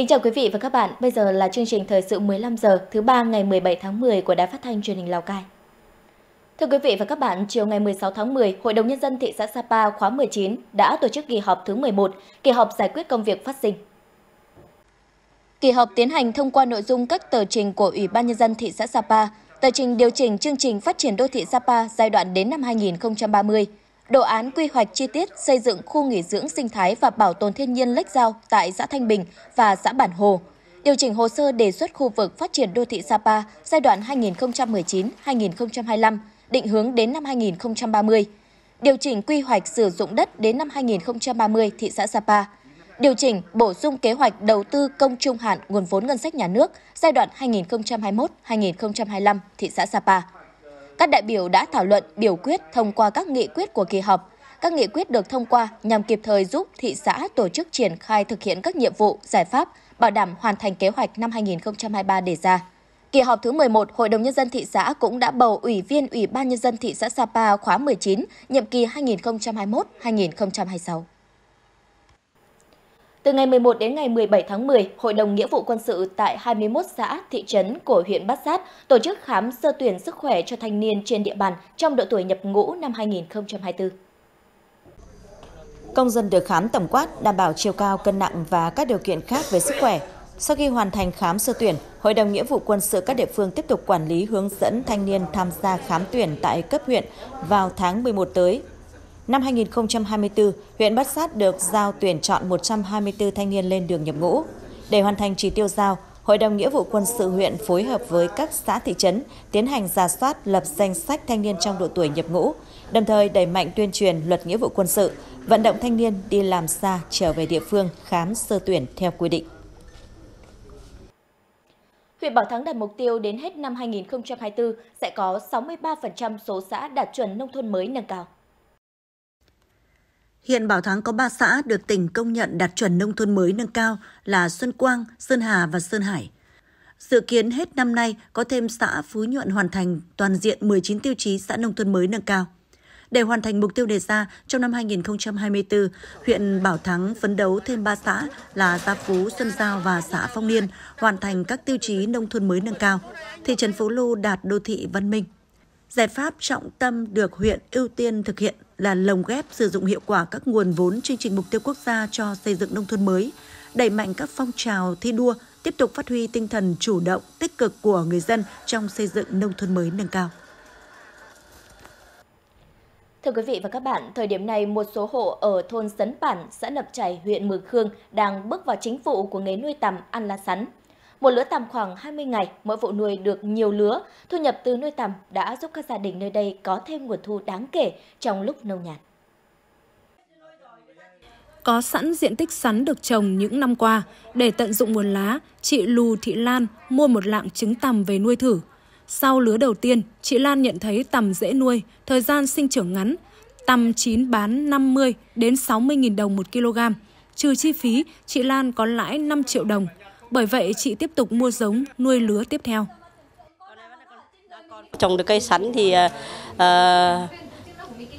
Kính chào quý vị và các bạn, bây giờ là chương trình thời sự 15 giờ thứ ba ngày 17 tháng 10 của Đài Phát thanh Truyền hình Lào Cai. Thưa quý vị và các bạn, chiều ngày 16 tháng 10, Hội đồng nhân dân thị xã Sapa khóa 19 đã tổ chức kỳ họp thứ 11, kỳ họp giải quyết công việc phát sinh. Kỳ họp tiến hành thông qua nội dung các tờ trình của Ủy ban nhân dân thị xã Sapa, tờ trình điều chỉnh chương trình phát triển đô thị Sapa giai đoạn đến năm 2030 đồ án quy hoạch chi tiết xây dựng khu nghỉ dưỡng sinh thái và bảo tồn thiên nhiên Lách Giao tại xã Thanh Bình và xã Bản Hồ, điều chỉnh hồ sơ đề xuất khu vực phát triển đô thị Sapa giai đoạn 2019-2025, định hướng đến năm 2030, điều chỉnh quy hoạch sử dụng đất đến năm 2030 thị xã Sapa, điều chỉnh bổ sung kế hoạch đầu tư công trung hạn nguồn vốn ngân sách nhà nước giai đoạn 2021-2025 thị xã Sapa. Các đại biểu đã thảo luận, biểu quyết thông qua các nghị quyết của kỳ họp. Các nghị quyết được thông qua nhằm kịp thời giúp thị xã tổ chức triển khai thực hiện các nhiệm vụ, giải pháp, bảo đảm hoàn thành kế hoạch năm 2023 đề ra. Kỳ họp thứ 11, Hội đồng Nhân dân thị xã cũng đã bầu Ủy viên Ủy ban Nhân dân thị xã Sapa khóa 19, nhiệm kỳ 2021-2026. Từ ngày 11 đến ngày 17 tháng 10, Hội đồng Nghĩa vụ quân sự tại 21 xã, thị trấn của huyện Bát Sát tổ chức khám sơ tuyển sức khỏe cho thanh niên trên địa bàn trong độ tuổi nhập ngũ năm 2024. Công dân được khám tổng quát, đảm bảo chiều cao, cân nặng và các điều kiện khác về sức khỏe. Sau khi hoàn thành khám sơ tuyển, Hội đồng Nghĩa vụ quân sự các địa phương tiếp tục quản lý hướng dẫn thanh niên tham gia khám tuyển tại cấp huyện vào tháng 11 tới Năm 2024, huyện Bát Sát được giao tuyển chọn 124 thanh niên lên đường nhập ngũ. Để hoàn thành chỉ tiêu giao, Hội đồng Nghĩa vụ quân sự huyện phối hợp với các xã thị trấn tiến hành giả soát lập danh sách thanh niên trong độ tuổi nhập ngũ, đồng thời đẩy mạnh tuyên truyền luật nghĩa vụ quân sự, vận động thanh niên đi làm xa trở về địa phương khám sơ tuyển theo quy định. Huyện Bảo Thắng đặt mục tiêu đến hết năm 2024 sẽ có 63% số xã đạt chuẩn nông thôn mới nâng cao. Hiện Bảo Thắng có 3 xã được tỉnh công nhận đạt chuẩn nông thôn mới nâng cao là Xuân Quang, Sơn Hà và Sơn Hải. Dự kiến hết năm nay có thêm xã Phú Nhuận hoàn thành toàn diện 19 tiêu chí xã nông thôn mới nâng cao. Để hoàn thành mục tiêu đề ra, trong năm 2024, huyện Bảo Thắng phấn đấu thêm 3 xã là Gia Phú, Xuân Giao và xã Phong Liên hoàn thành các tiêu chí nông thôn mới nâng cao. Thị trấn Phú Lu đạt đô thị văn minh. Giải pháp trọng tâm được huyện ưu tiên thực hiện là lồng ghép sử dụng hiệu quả các nguồn vốn chương trình mục tiêu quốc gia cho xây dựng nông thôn mới, đẩy mạnh các phong trào thi đua, tiếp tục phát huy tinh thần chủ động, tích cực của người dân trong xây dựng nông thôn mới nâng cao. Thưa quý vị và các bạn, thời điểm này một số hộ ở thôn Sấn Bản, xã Nập Chảy, huyện Mường Khương đang bước vào chính vụ của nghề nuôi tầm ăn lá sắn. Một lứa tầm khoảng 20 ngày, mỗi vụ nuôi được nhiều lứa, thu nhập từ nuôi tầm đã giúp các gia đình nơi đây có thêm nguồn thu đáng kể trong lúc nông nhàn. Có sẵn diện tích sắn được trồng những năm qua, để tận dụng nguồn lá, chị Lù Thị Lan mua một lạng trứng tầm về nuôi thử. Sau lứa đầu tiên, chị Lan nhận thấy tầm dễ nuôi, thời gian sinh trưởng ngắn, tầm chín bán 50 đến 60.000 đồng một kg. Trừ chi phí, chị Lan có lãi 5 triệu đồng bởi vậy, chị tiếp tục mua giống, nuôi lứa tiếp theo. Trồng được cây sắn thì uh,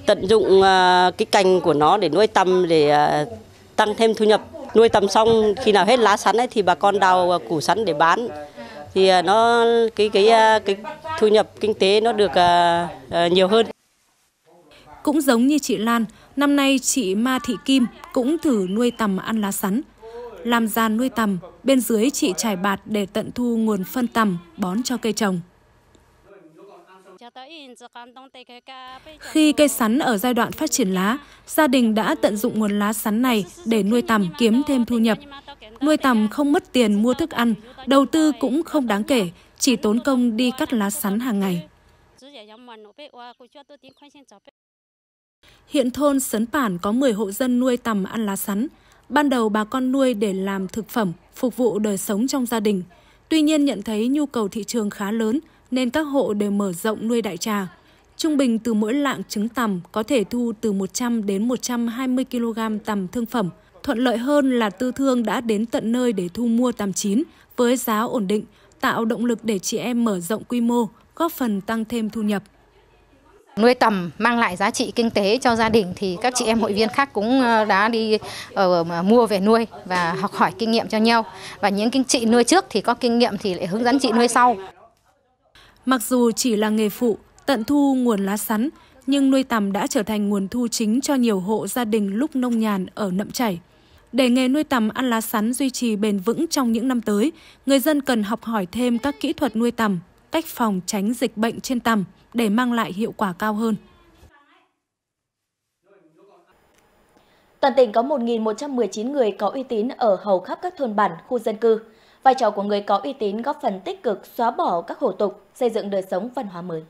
tận dụng uh, cái cành của nó để nuôi tầm để uh, tăng thêm thu nhập. Nuôi tầm xong khi nào hết lá sắn ấy thì bà con đào uh, củ sắn để bán thì uh, nó cái cái uh, cái thu nhập kinh tế nó được uh, uh, nhiều hơn. Cũng giống như chị Lan, năm nay chị Ma Thị Kim cũng thử nuôi tầm ăn lá sắn làm giàn nuôi tầm, bên dưới chị trải bạt để tận thu nguồn phân tầm, bón cho cây trồng. Khi cây sắn ở giai đoạn phát triển lá, gia đình đã tận dụng nguồn lá sắn này để nuôi tầm kiếm thêm thu nhập. Nuôi tầm không mất tiền mua thức ăn, đầu tư cũng không đáng kể, chỉ tốn công đi cắt lá sắn hàng ngày. Hiện thôn Sấn Bản có 10 hộ dân nuôi tầm ăn lá sắn. Ban đầu bà con nuôi để làm thực phẩm, phục vụ đời sống trong gia đình. Tuy nhiên nhận thấy nhu cầu thị trường khá lớn nên các hộ đều mở rộng nuôi đại trà. Trung bình từ mỗi lạng trứng tằm có thể thu từ 100 đến 120 kg tằm thương phẩm. Thuận lợi hơn là tư thương đã đến tận nơi để thu mua tằm chín với giá ổn định, tạo động lực để chị em mở rộng quy mô, góp phần tăng thêm thu nhập. Nuôi tầm mang lại giá trị kinh tế cho gia đình thì các chị em hội viên khác cũng ờ, đã đi ở ờ, mua về nuôi và học hỏi kinh nghiệm cho nhau. Và những chị nuôi trước thì có kinh nghiệm thì lại hướng dẫn chị nuôi sau. Mặc dù chỉ là nghề phụ, tận thu nguồn lá sắn, nhưng nuôi tầm đã trở thành nguồn thu chính cho nhiều hộ gia đình lúc nông nhàn ở nậm chảy. Để nghề nuôi tầm ăn lá sắn duy trì bền vững trong những năm tới, người dân cần học hỏi thêm các kỹ thuật nuôi tầm, cách phòng tránh dịch bệnh trên tầm để mang lại hiệu quả cao hơn. Toàn tỉnh có 1.119 người có uy tín ở hầu khắp các thôn bản, khu dân cư. Vai trò của người có uy tín góp phần tích cực xóa bỏ các hủ tục, xây dựng đời sống văn hóa mới.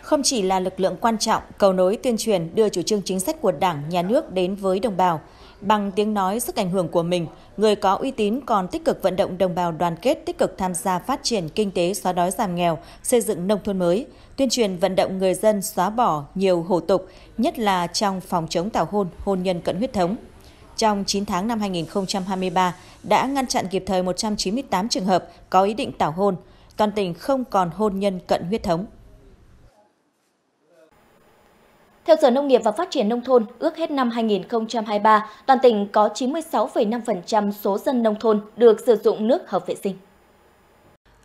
Không chỉ là lực lượng quan trọng, cầu nối tuyên truyền đưa chủ trương chính sách của Đảng, Nhà nước đến với đồng bào, Bằng tiếng nói sức ảnh hưởng của mình, người có uy tín còn tích cực vận động đồng bào đoàn kết tích cực tham gia phát triển kinh tế xóa đói giảm nghèo, xây dựng nông thôn mới, tuyên truyền vận động người dân xóa bỏ nhiều hủ tục, nhất là trong phòng chống tảo hôn, hôn nhân cận huyết thống. Trong 9 tháng năm 2023, đã ngăn chặn kịp thời 198 trường hợp có ý định tảo hôn, toàn tỉnh không còn hôn nhân cận huyết thống. Theo Sở Nông nghiệp và Phát triển Nông thôn, ước hết năm 2023, toàn tỉnh có 96,5% số dân nông thôn được sử dụng nước hợp vệ sinh.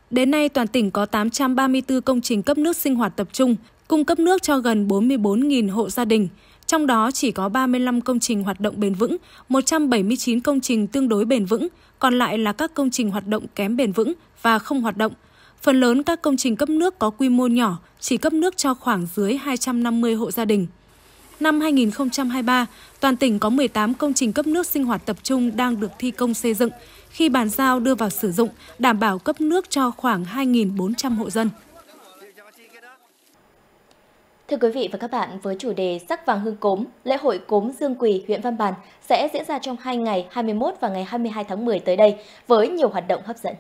Đến nay, toàn tỉnh có 834 công trình cấp nước sinh hoạt tập trung, cung cấp nước cho gần 44.000 hộ gia đình. Trong đó chỉ có 35 công trình hoạt động bền vững, 179 công trình tương đối bền vững, còn lại là các công trình hoạt động kém bền vững và không hoạt động – Phần lớn các công trình cấp nước có quy mô nhỏ, chỉ cấp nước cho khoảng dưới 250 hộ gia đình. Năm 2023, toàn tỉnh có 18 công trình cấp nước sinh hoạt tập trung đang được thi công xây dựng, khi bàn giao đưa vào sử dụng, đảm bảo cấp nước cho khoảng 2.400 hộ dân. Thưa quý vị và các bạn, với chủ đề Sắc vàng hương cốm, lễ hội cốm Dương Quỳ, huyện Văn Bàn sẽ diễn ra trong 2 ngày 21 và ngày 22 tháng 10 tới đây với nhiều hoạt động hấp dẫn.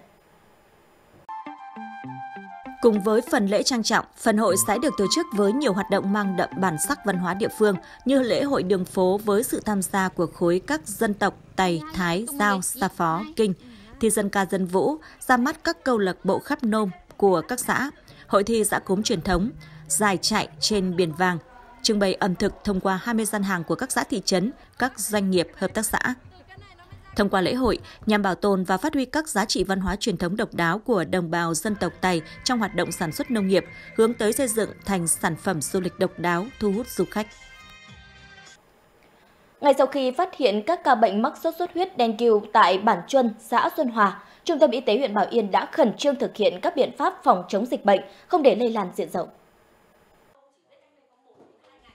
Cùng với phần lễ trang trọng, phần hội sẽ được tổ chức với nhiều hoạt động mang đậm bản sắc văn hóa địa phương như lễ hội đường phố với sự tham gia của khối các dân tộc Tày, Thái, Giao, Sa Phó, Kinh, thi dân ca dân vũ, ra mắt các câu lạc bộ khắp nôm của các xã, hội thi giã cốm truyền thống, dài chạy trên biển vàng, trưng bày ẩm thực thông qua 20 gian hàng của các xã thị trấn, các doanh nghiệp, hợp tác xã thông qua lễ hội nhằm bảo tồn và phát huy các giá trị văn hóa truyền thống độc đáo của đồng bào dân tộc tài trong hoạt động sản xuất nông nghiệp, hướng tới xây dựng thành sản phẩm du lịch độc đáo thu hút du khách. Ngay sau khi phát hiện các ca bệnh mắc sốt xuất huyết đen kiều tại bản Chuân, xã Xuân Hòa, Trung tâm Y tế huyện Bảo Yên đã khẩn trương thực hiện các biện pháp phòng chống dịch bệnh, không để lây lan diện rộng.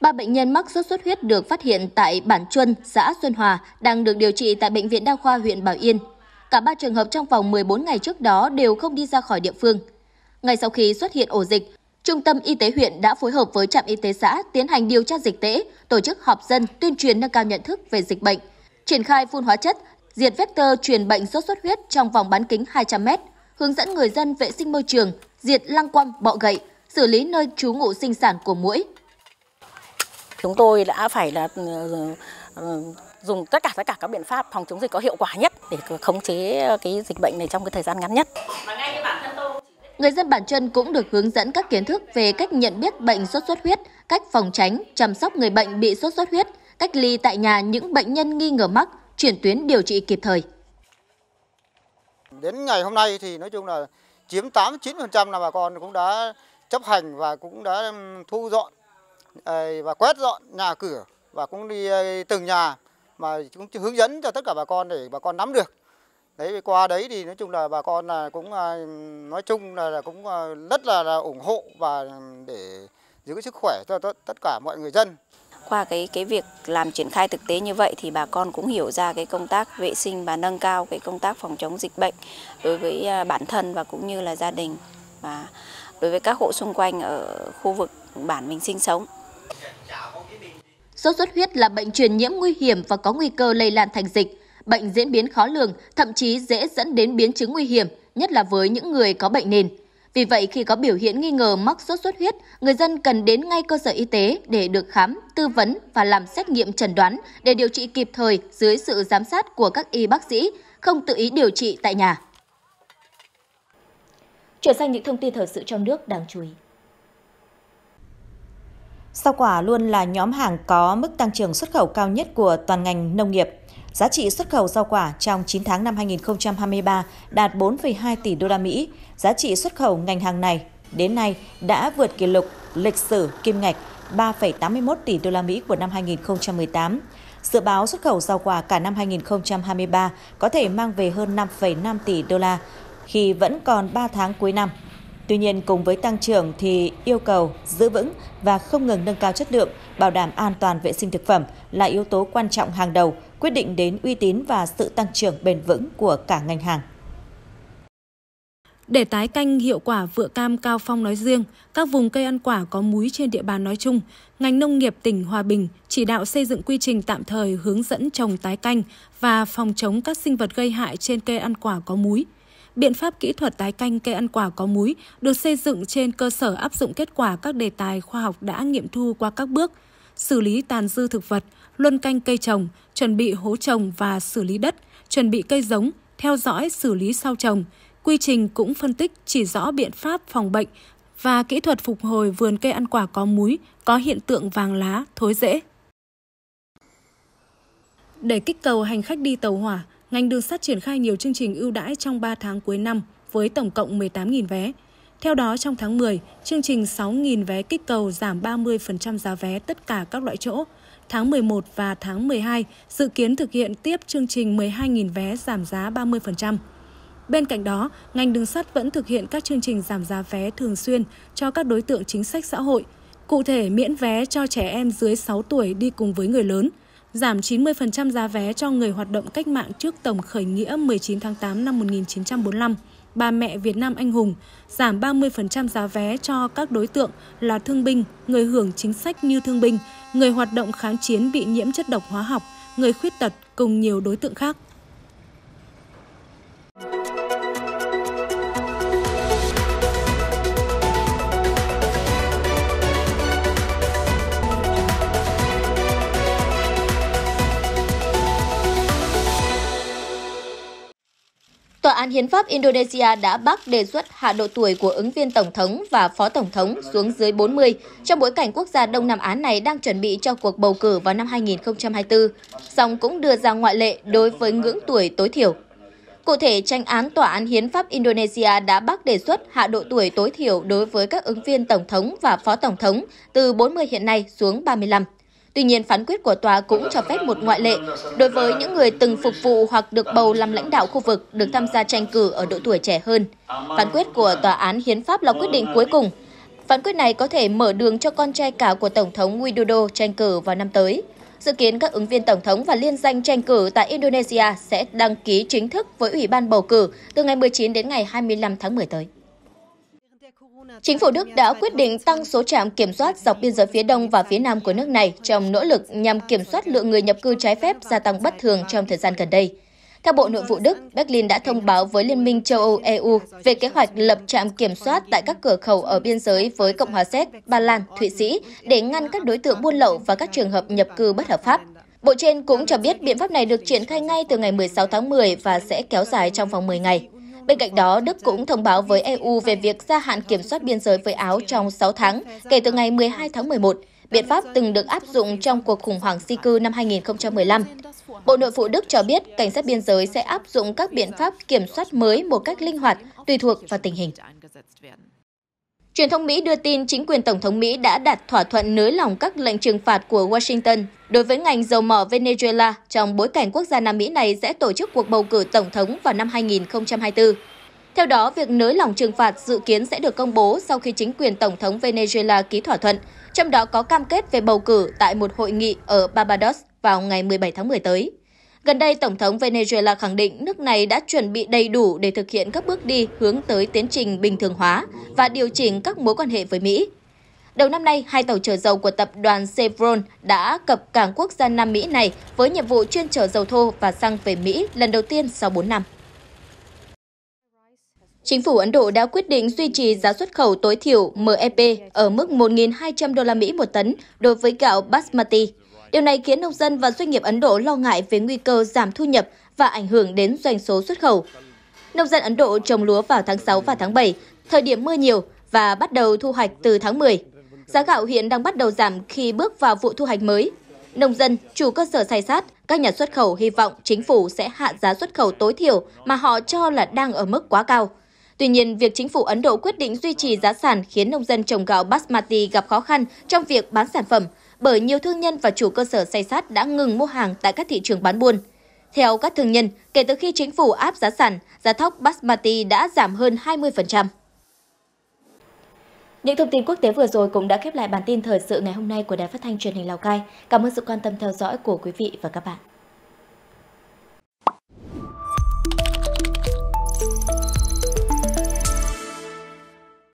Ba bệnh nhân mắc sốt xuất huyết được phát hiện tại Bản Chuân, xã Xuân Hòa, đang được điều trị tại Bệnh viện Đa khoa huyện Bảo Yên. Cả ba trường hợp trong vòng 14 ngày trước đó đều không đi ra khỏi địa phương. Ngay sau khi xuất hiện ổ dịch, Trung tâm Y tế huyện đã phối hợp với trạm y tế xã tiến hành điều tra dịch tễ, tổ chức họp dân tuyên truyền nâng cao nhận thức về dịch bệnh, triển khai phun hóa chất, diệt vector truyền bệnh sốt xuất huyết trong vòng bán kính 200m, hướng dẫn người dân vệ sinh môi trường, diệt lăng quăng, bọ gậy, xử lý nơi trú ngụ sinh sản của muỗi, Chúng tôi đã phải là ừ, ừ, ừ, dùng tất cả tất cả các biện pháp phòng chống dịch có hiệu quả nhất để khống chế ờ, cái dịch bệnh này trong cái thời gian ngắn nhất. Người dân bản chân cũng được hướng dẫn các kiến thức về cách nhận biết bệnh sốt xuất huyết, cách phòng tránh, chăm sóc người bệnh bị sốt xuất huyết, cách ly tại nhà những bệnh nhân nghi ngờ mắc, chuyển tuyến điều trị kịp thời. Đến ngày hôm nay thì nói chung là chiếm 89% là bà con cũng đã chấp hành và cũng đã thu dọn Ờ, và quét dọn nhà cửa và cũng đi ờ, từng nhà mà cũng hướng dẫn cho tất cả bà con để bà con nắm được đấy qua đấy thì nói chung là bà con là cũng ờ, nói chung là, cũng rất là, là ủng hộ và ừ, để giữ sức khỏe cho tất, tất cả mọi người dân qua cái cái việc làm triển khai thực tế như vậy thì bà con cũng hiểu ra cái công tác vệ sinh và nâng cao cái công tác phòng chống dịch bệnh đối với bản thân và cũng như là gia đình và đối với các hộ xung quanh ở khu vực bản mình sinh sống Sốt xuất huyết là bệnh truyền nhiễm nguy hiểm và có nguy cơ lây lan thành dịch. Bệnh diễn biến khó lường, thậm chí dễ dẫn đến biến chứng nguy hiểm, nhất là với những người có bệnh nền. Vì vậy, khi có biểu hiện nghi ngờ mắc sốt xuất huyết, người dân cần đến ngay cơ sở y tế để được khám, tư vấn và làm xét nghiệm chẩn đoán để điều trị kịp thời dưới sự giám sát của các y bác sĩ, không tự ý điều trị tại nhà. Chuyển sang những thông tin thời sự trong nước đáng chú ý. Rau quả luôn là nhóm hàng có mức tăng trưởng xuất khẩu cao nhất của toàn ngành nông nghiệp. Giá trị xuất khẩu rau quả trong 9 tháng năm 2023 đạt 4,2 tỷ đô la Mỹ. Giá trị xuất khẩu ngành hàng này đến nay đã vượt kỷ lục lịch sử kim ngạch 3,81 tỷ đô la Mỹ của năm 2018. Dự báo xuất khẩu rau quả cả năm 2023 có thể mang về hơn 5,5 tỷ đô la khi vẫn còn 3 tháng cuối năm. Tuy nhiên cùng với tăng trưởng thì yêu cầu giữ vững và không ngừng nâng cao chất lượng, bảo đảm an toàn vệ sinh thực phẩm là yếu tố quan trọng hàng đầu, quyết định đến uy tín và sự tăng trưởng bền vững của cả ngành hàng. Để tái canh hiệu quả vựa cam Cao Phong nói riêng, các vùng cây ăn quả có múi trên địa bàn nói chung, ngành nông nghiệp tỉnh Hòa Bình chỉ đạo xây dựng quy trình tạm thời hướng dẫn trồng tái canh và phòng chống các sinh vật gây hại trên cây ăn quả có múi biện pháp kỹ thuật tái canh cây ăn quả có múi được xây dựng trên cơ sở áp dụng kết quả các đề tài khoa học đã nghiệm thu qua các bước xử lý tàn dư thực vật, luân canh cây trồng, chuẩn bị hố trồng và xử lý đất, chuẩn bị cây giống, theo dõi xử lý sau trồng. Quy trình cũng phân tích chỉ rõ biện pháp phòng bệnh và kỹ thuật phục hồi vườn cây ăn quả có múi, có hiện tượng vàng lá, thối rễ. Để kích cầu hành khách đi tàu hỏa, ngành đường sắt triển khai nhiều chương trình ưu đãi trong 3 tháng cuối năm với tổng cộng 18.000 vé. Theo đó, trong tháng 10, chương trình 6.000 vé kích cầu giảm 30% giá vé tất cả các loại chỗ. Tháng 11 và tháng 12 dự kiến thực hiện tiếp chương trình 12.000 vé giảm giá 30%. Bên cạnh đó, ngành đường sắt vẫn thực hiện các chương trình giảm giá vé thường xuyên cho các đối tượng chính sách xã hội. Cụ thể, miễn vé cho trẻ em dưới 6 tuổi đi cùng với người lớn, giảm 90% giá vé cho người hoạt động cách mạng trước Tổng khởi nghĩa 19 tháng 8 năm 1945, bà mẹ Việt Nam anh hùng, giảm 30% giá vé cho các đối tượng là thương binh, người hưởng chính sách như thương binh, người hoạt động kháng chiến bị nhiễm chất độc hóa học, người khuyết tật cùng nhiều đối tượng khác. án hiến pháp Indonesia đã bác đề xuất hạ độ tuổi của ứng viên tổng thống và phó tổng thống xuống dưới 40 trong bối cảnh quốc gia Đông Nam Á này đang chuẩn bị cho cuộc bầu cử vào năm 2024, song cũng đưa ra ngoại lệ đối với ngưỡng tuổi tối thiểu. Cụ thể, tranh án tòa án hiến pháp Indonesia đã bác đề xuất hạ độ tuổi tối thiểu đối với các ứng viên tổng thống và phó tổng thống từ 40 hiện nay xuống 35. Tuy nhiên, phán quyết của tòa cũng cho phép một ngoại lệ đối với những người từng phục vụ hoặc được bầu làm lãnh đạo khu vực được tham gia tranh cử ở độ tuổi trẻ hơn. Phán quyết của tòa án hiến pháp là quyết định cuối cùng. Phán quyết này có thể mở đường cho con trai cả của Tổng thống Widodo tranh cử vào năm tới. Dự kiến các ứng viên tổng thống và liên danh tranh cử tại Indonesia sẽ đăng ký chính thức với Ủy ban bầu cử từ ngày 19 đến ngày 25 tháng 10 tới. Chính phủ Đức đã quyết định tăng số trạm kiểm soát dọc biên giới phía đông và phía nam của nước này trong nỗ lực nhằm kiểm soát lượng người nhập cư trái phép gia tăng bất thường trong thời gian gần đây. Theo Bộ Nội vụ Đức, Berlin đã thông báo với Liên minh châu Âu EU về kế hoạch lập trạm kiểm soát tại các cửa khẩu ở biên giới với Cộng hòa Séc, Ba Lan, Thụy Sĩ để ngăn các đối tượng buôn lậu và các trường hợp nhập cư bất hợp pháp. Bộ trên cũng cho biết biện pháp này được triển khai ngay từ ngày 16 tháng 10 và sẽ kéo dài trong vòng 10 ngày. Bên cạnh đó, Đức cũng thông báo với EU về việc gia hạn kiểm soát biên giới với Áo trong 6 tháng kể từ ngày 12 tháng 11, biện pháp từng được áp dụng trong cuộc khủng hoảng di cư năm 2015. Bộ Nội vụ Đức cho biết cảnh sát biên giới sẽ áp dụng các biện pháp kiểm soát mới một cách linh hoạt, tùy thuộc vào tình hình. Truyền thông Mỹ đưa tin chính quyền Tổng thống Mỹ đã đạt thỏa thuận nới lỏng các lệnh trừng phạt của Washington đối với ngành dầu mỏ Venezuela trong bối cảnh quốc gia Nam Mỹ này sẽ tổ chức cuộc bầu cử Tổng thống vào năm 2024. Theo đó, việc nới lỏng trừng phạt dự kiến sẽ được công bố sau khi chính quyền Tổng thống Venezuela ký thỏa thuận, trong đó có cam kết về bầu cử tại một hội nghị ở Barbados vào ngày 17 tháng 10 tới. Gần đây, Tổng thống Venezuela khẳng định nước này đã chuẩn bị đầy đủ để thực hiện các bước đi hướng tới tiến trình bình thường hóa và điều chỉnh các mối quan hệ với Mỹ. Đầu năm nay, hai tàu chở dầu của tập đoàn Chevron đã cập cảng quốc gia Nam Mỹ này với nhiệm vụ chuyên chở dầu thô và xăng về Mỹ lần đầu tiên sau 4 năm. Chính phủ Ấn Độ đã quyết định duy trì giá xuất khẩu tối thiểu MEP ở mức 1.200 đô la Mỹ một tấn đối với gạo basmati. Điều này khiến nông dân và doanh nghiệp Ấn Độ lo ngại về nguy cơ giảm thu nhập và ảnh hưởng đến doanh số xuất khẩu. Nông dân Ấn Độ trồng lúa vào tháng 6 và tháng 7, thời điểm mưa nhiều và bắt đầu thu hoạch từ tháng 10. Giá gạo hiện đang bắt đầu giảm khi bước vào vụ thu hoạch mới. Nông dân, chủ cơ sở say sát, các nhà xuất khẩu hy vọng chính phủ sẽ hạ giá xuất khẩu tối thiểu mà họ cho là đang ở mức quá cao. Tuy nhiên, việc chính phủ Ấn Độ quyết định duy trì giá sản khiến nông dân trồng gạo basmati gặp khó khăn trong việc bán sản phẩm, bởi nhiều thương nhân và chủ cơ sở say sát đã ngừng mua hàng tại các thị trường bán buôn. Theo các thương nhân, kể từ khi chính phủ áp giá sản, giá thóc basmati đã giảm hơn 20%. Những thông tin quốc tế vừa rồi cũng đã khép lại bản tin thời sự ngày hôm nay của Đài Phát thanh Truyền hình Lào Cai. Cảm ơn sự quan tâm theo dõi của quý vị và các bạn.